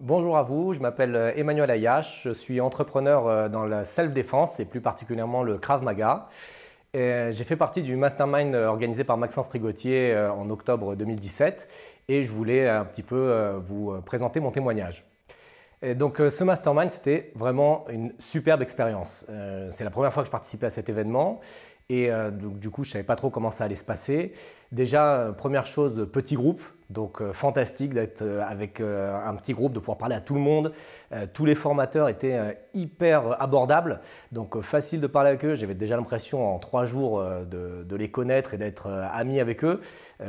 Bonjour à vous, je m'appelle euh, Emmanuel Ayache, je suis entrepreneur euh, dans la self-défense et plus particulièrement le Krav Maga. Euh, j'ai fait partie du mastermind organisé par Maxence Trigotier en octobre 2017 et je voulais un petit peu vous présenter mon témoignage. donc ce mastermind, c'était vraiment une superbe expérience. C'est la première fois que je participais à cet événement et du coup, je ne savais pas trop comment ça allait se passer. Déjà, première chose, petit groupe, donc euh, fantastique d'être euh, avec euh, un petit groupe, de pouvoir parler à tout le monde. tous les formateurs étaient hyper abordables, donc facile de parler avec eux. J'avais déjà l'impression en trois jours de, les connaître et d'être ami avec eux,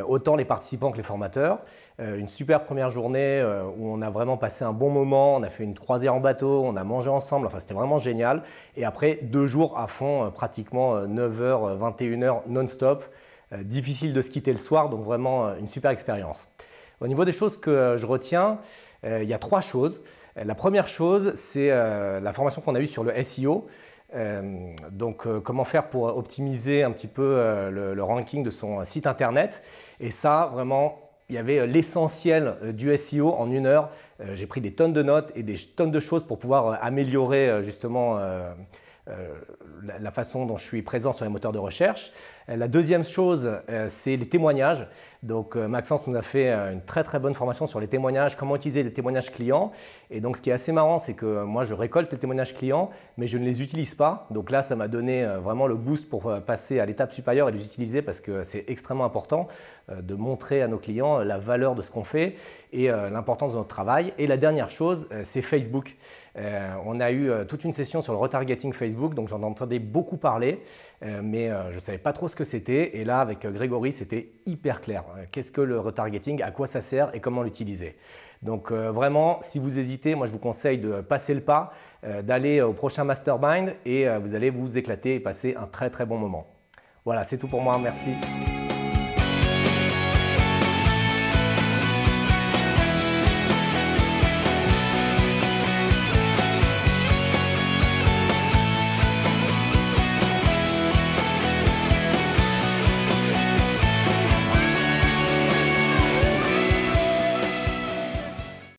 autant les participants que les formateurs. une super première journée où on a vraiment passé un bon moment, on a fait une croisière en bateau, on a mangé ensemble, enfin c'était vraiment génial. Et après deux jours à fond, pratiquement 9h, 21h non-stop. Euh, difficile de se quitter le soir, donc vraiment euh, une super expérience. Au niveau des choses que euh, je retiens, il y a trois choses. La première chose, c'est la formation qu'on a eue sur le SEO. donc comment faire pour optimiser un petit peu le, le, ranking de son site internet. Et ça, vraiment, il y avait l'essentiel du SEO en une heure. J'ai pris des tonnes de notes et des tonnes de choses pour pouvoir améliorer justement euh, la façon dont je suis présent sur les moteurs de recherche. Euh, la deuxième chose, euh, c'est les témoignages. Donc Maxence nous a fait une très très bonne formation sur les témoignages, comment utiliser les témoignages clients. Et donc ce qui est assez marrant, c'est que moi je récolte les témoignages clients, mais je ne les utilise pas. Donc là, ça m'a donné vraiment le boost pour passer à l'étape supérieure et les utiliser parce que c'est extrêmement important de montrer à nos clients la valeur de ce qu'on fait et l'importance de notre travail. Et la dernière chose, c'est Facebook. On a eu toute une session sur le retargeting Facebook donc j'en entendais beaucoup parler, euh, mais euh, je ne savais pas trop ce que c'était. Et là, avec euh, Grégory, c'était hyper clair. Hein. Qu'est-ce que le retargeting, à quoi ça sert et comment l'utiliser donc vraiment, si vous hésitez, moi je vous conseille de passer le pas, d'aller au prochain mastermind et vous allez vous éclater et passer un très très bon moment. Voilà, c'est tout pour moi, merci.